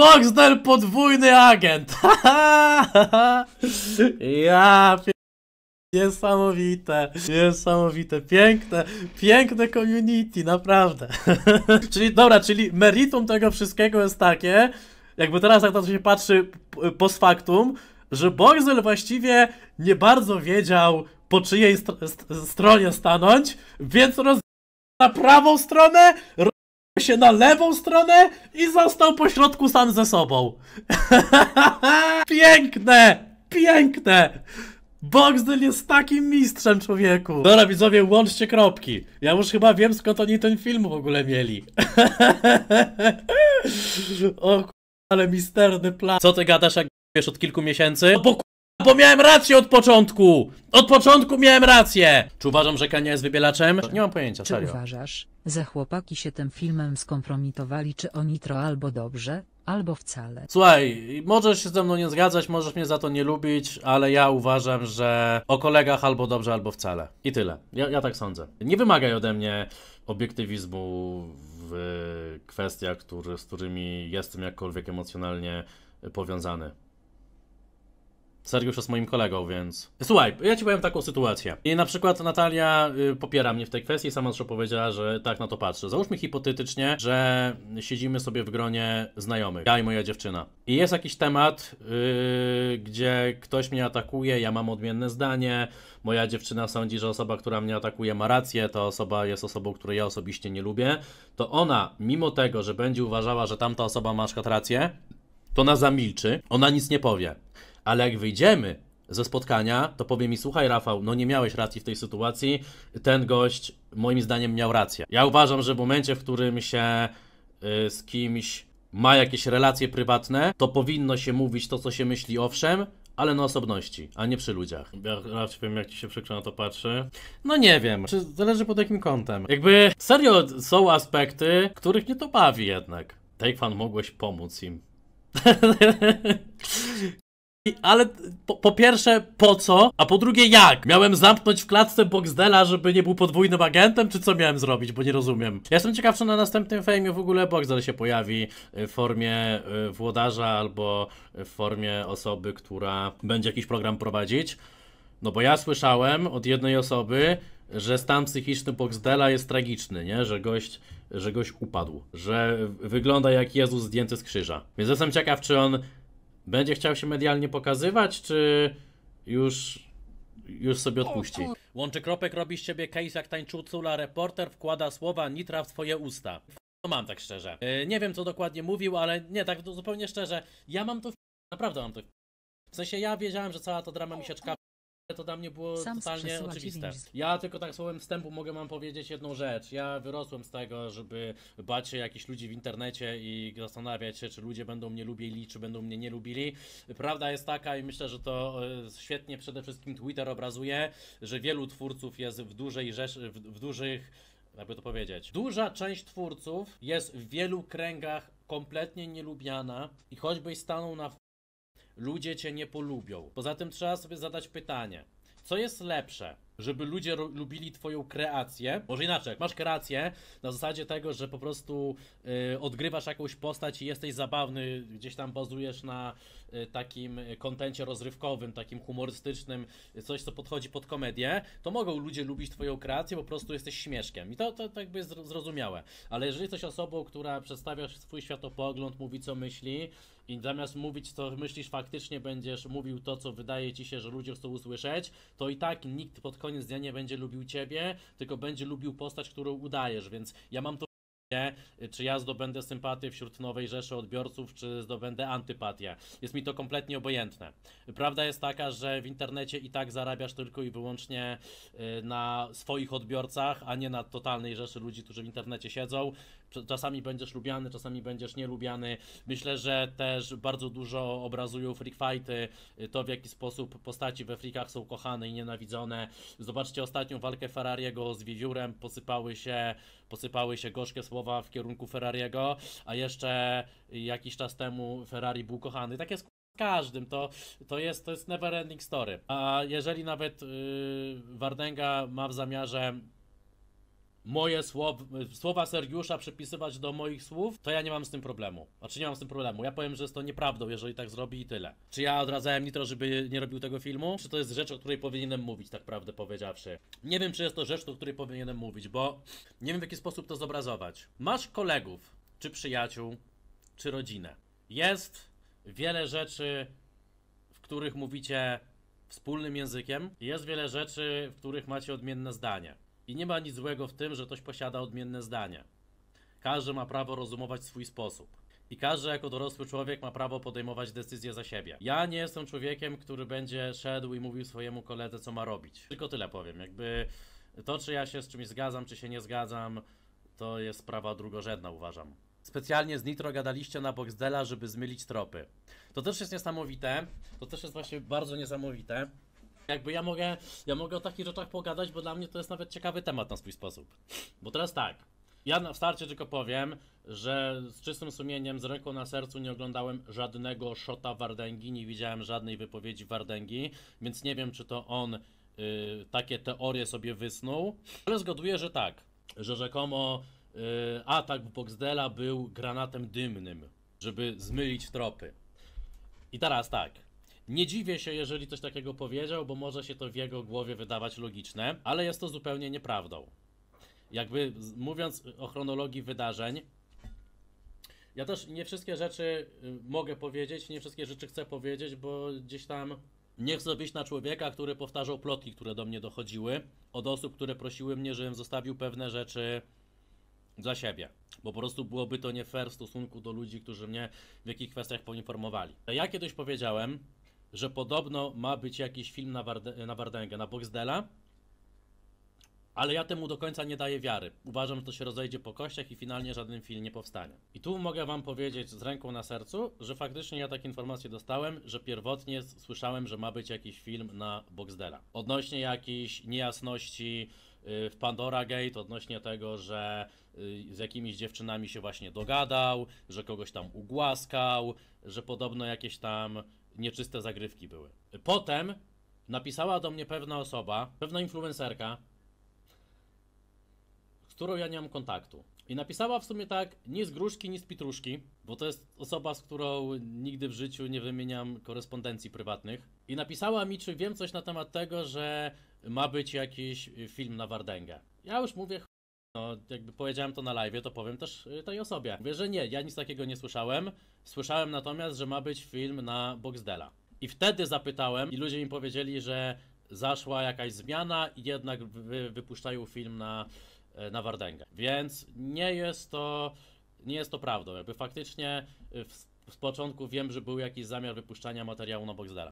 Boxdel podwójny agent! ja pie... Niesamowite, niesamowite, piękne, piękne community, naprawdę. czyli dobra, czyli meritum tego wszystkiego jest takie, jakby teraz jak to się patrzy post factum, że Boxel właściwie nie bardzo wiedział po czyjej st st stronie stanąć, więc roz... na prawą stronę, się na lewą stronę i został pośrodku sam ze sobą. piękne! Piękne! Boxdel jest takim mistrzem, człowieku! Dobra, widzowie, łączcie kropki. Ja już chyba wiem, skąd oni ten film w ogóle mieli. o ale misterny plan. Co ty gadasz, jak wiesz od kilku miesięcy? No bo bo miałem rację od początku! Od początku miałem rację! Czy uważam, że Kania jest wybielaczem? Nie mam pojęcia, Czy serio. uważasz, że chłopaki się tym filmem skompromitowali czy oni nitro albo dobrze, albo wcale? Słuchaj, możesz się ze mną nie zgadzać, możesz mnie za to nie lubić, ale ja uważam, że o kolegach albo dobrze, albo wcale. I tyle. Ja, ja tak sądzę. Nie wymagaj ode mnie obiektywizmu w kwestiach, który, z którymi jestem jakkolwiek emocjonalnie powiązany. Sergiusz jest moim kolegą, więc... Słuchaj, ja ci powiem taką sytuację. I na przykład Natalia y, popiera mnie w tej kwestii, sama zresztą powiedziała, że tak na to patrzę. Załóżmy hipotetycznie, że siedzimy sobie w gronie znajomych, ja i moja dziewczyna. I jest jakiś temat, y, gdzie ktoś mnie atakuje, ja mam odmienne zdanie, moja dziewczyna sądzi, że osoba, która mnie atakuje ma rację, ta osoba jest osobą, której ja osobiście nie lubię, to ona, mimo tego, że będzie uważała, że tamta osoba ma rację, to ona zamilczy, ona nic nie powie. Ale jak wyjdziemy ze spotkania, to powie mi, słuchaj Rafał, no nie miałeś racji w tej sytuacji, ten gość moim zdaniem miał rację. Ja uważam, że w momencie, w którym się y, z kimś ma jakieś relacje prywatne, to powinno się mówić to, co się myśli, owszem, ale na osobności, a nie przy ludziach. Ja raczej wiem, jak ci się przykro na to patrzy. No nie wiem, czy zależy pod jakim kątem. Jakby serio są aspekty, których nie to bawi jednak. Take fan mogłeś pomóc im. ale po, po, pierwsze po co, a po drugie jak? Miałem zamknąć w klatce Boxdela, żeby nie był podwójnym agentem, czy co miałem zrobić, bo nie rozumiem. Ja jestem ciekaw, czy na następnym fejmie w ogóle Boxdel się pojawi y, w formie y, włodarza albo w formie osoby, która będzie jakiś program prowadzić. No bo ja słyszałem od jednej osoby, że stan psychiczny Boxdela jest tragiczny, nie? Że gość, że gość upadł, że wygląda jak Jezus zdjęty z krzyża. Więc jestem ciekaw, czy on będzie chciał się medialnie pokazywać, czy już, już sobie odpuści? Łączy kropek, robi z ciebie case jak tańczucula, reporter wkłada słowa nitra w twoje usta. To mam tak szczerze. Yy, nie wiem co dokładnie mówił, ale nie, tak zupełnie szczerze, ja mam to w... naprawdę mam to w... w sensie ja wiedziałem, że cała ta drama mi się czeka to dla mnie było Sam totalnie oczywiste. Ja tylko tak słowem wstępu mogę wam powiedzieć jedną rzecz. Ja wyrosłem z tego, żeby bać się jakichś ludzi w internecie i zastanawiać się, czy ludzie będą mnie lubili, czy będą mnie nie lubili. Prawda jest taka i myślę, że to e, świetnie przede wszystkim Twitter obrazuje, że wielu twórców jest w dużej rzeszy, w, w dużych jakby to powiedzieć. Duża część twórców jest w wielu kręgach kompletnie nielubiana i choćbyś stanął na ludzie cię nie polubią. Poza tym trzeba sobie zadać pytanie, co jest lepsze? Żeby ludzie lubili twoją kreację. Może inaczej, masz kreację na zasadzie tego, że po prostu yy, odgrywasz jakąś postać i jesteś zabawny, gdzieś tam bazujesz na Y, takim y, kontencie rozrywkowym, takim humorystycznym, y, coś co podchodzi pod komedię, to mogą ludzie lubić twoją kreację, po prostu jesteś śmieszkiem. I to, to, to tak jakby jest zrozumiałe. Ale jeżeli jesteś osobą, która przedstawia swój światopogląd, mówi co myśli i zamiast mówić co myślisz faktycznie będziesz mówił to, co wydaje ci się, że ludzie chcą usłyszeć, to i tak nikt pod koniec dnia nie będzie lubił ciebie, tylko będzie lubił postać, którą udajesz, więc ja mam to czy ja zdobędę sympatię wśród nowej rzeszy odbiorców, czy zdobędę antypatię. Jest mi to kompletnie obojętne. Prawda jest taka, że w internecie i tak zarabiasz tylko i wyłącznie y, na swoich odbiorcach, a nie na totalnej rzeszy ludzi, którzy w internecie siedzą czasami będziesz lubiany, czasami będziesz nielubiany. Myślę, że też bardzo dużo obrazują freak fighty, to w jaki sposób postaci we freakach są kochane i nienawidzone. Zobaczcie ostatnią walkę Ferrariego z Wiewiórem, posypały się, posypały się gorzkie słowa w kierunku Ferrariego, a jeszcze jakiś czas temu Ferrari był kochany. Tak jest każdym, to, to, jest, to jest never ending story. A jeżeli nawet yy, Wardenga ma w zamiarze moje słowa, słowa Sergiusza przypisywać do moich słów, to ja nie mam z tym problemu. Znaczy nie mam z tym problemu. Ja powiem, że jest to nieprawdą, jeżeli tak zrobi i tyle. Czy ja odradzałem Nitro, żeby nie robił tego filmu? Czy to jest rzecz, o której powinienem mówić, tak prawdę powiedziawszy? Nie wiem, czy jest to rzecz, o której powinienem mówić, bo nie wiem, w jaki sposób to zobrazować. Masz kolegów, czy przyjaciół, czy rodzinę. Jest wiele rzeczy, w których mówicie wspólnym językiem. Jest wiele rzeczy, w których macie odmienne zdanie. I nie ma nic złego w tym, że ktoś posiada odmienne zdanie. Każdy ma prawo rozumować swój sposób. I każdy jako dorosły człowiek ma prawo podejmować decyzje za siebie. Ja nie jestem człowiekiem, który będzie szedł i mówił swojemu koledze, co ma robić. Tylko tyle powiem. Jakby to, czy ja się z czymś zgadzam, czy się nie zgadzam, to jest sprawa drugorzędna, uważam. Specjalnie z Nitro gadaliście na Boxdela, żeby zmylić tropy. To też jest niesamowite. To też jest właśnie bardzo niesamowite jakby ja mogę, ja mogę o takich rzeczach pogadać, bo dla mnie to jest nawet ciekawy temat na swój sposób. Bo teraz tak, ja na starcie tylko powiem, że z czystym sumieniem, z ręką na sercu nie oglądałem żadnego szota Wardęgi, nie widziałem żadnej wypowiedzi Wardęgi, więc nie wiem, czy to on y, takie teorie sobie wysnuł, ale zgaduję, że tak, że rzekomo y, atak Boxdela był granatem dymnym, żeby zmylić tropy. I teraz tak, nie dziwię się, jeżeli coś takiego powiedział, bo może się to w jego głowie wydawać logiczne, ale jest to zupełnie nieprawdą. Jakby mówiąc o chronologii wydarzeń, ja też nie wszystkie rzeczy y, mogę powiedzieć, nie wszystkie rzeczy chcę powiedzieć, bo gdzieś tam nie chcę wyjść na człowieka, który powtarzał plotki, które do mnie dochodziły, od osób, które prosiły mnie, żebym zostawił pewne rzeczy dla siebie. Bo po prostu byłoby to nie fair w stosunku do ludzi, którzy mnie w jakich kwestiach poinformowali. Ja kiedyś powiedziałem, że podobno ma być jakiś film na, Ward- na Wardęgę, na Boxdela, ale ja temu do końca nie daję wiary. Uważam, że to się rozejdzie po kościach i finalnie żaden film nie powstanie. I tu mogę wam powiedzieć z ręką na sercu, że faktycznie ja takie informacje dostałem, że pierwotnie słyszałem, że ma być jakiś film na Boxdela. Odnośnie jakiejś niejasności y, w Pandora Gate, odnośnie tego, że y, z jakimiś dziewczynami się właśnie dogadał, że kogoś tam ugłaskał, że podobno jakieś tam nieczyste zagrywki były. Potem napisała do mnie pewna osoba, pewna influencerka, z którą ja nie mam kontaktu. I napisała w sumie tak, nie z gruszki, nie z pitruszki, bo to jest osoba, z którą nigdy w życiu nie wymieniam korespondencji prywatnych. I napisała mi, czy wiem coś na temat tego, że ma być jakiś film na Wardęgę. Ja już mówię, no, jakby powiedziałem to na live, to powiem też y, tej osobie. Mówię, że nie, ja nic takiego nie słyszałem. Słyszałem natomiast, że ma być film na Boxdela. I wtedy zapytałem i ludzie mi powiedzieli, że zaszła jakaś zmiana i jednak wy, wypuszczają film na, e, na Wardęgę. Więc nie jest to, nie jest to prawdą. Jakby faktycznie y, w, w początku wiem, że był jakiś zamiar wypuszczania materiału na Boxdela.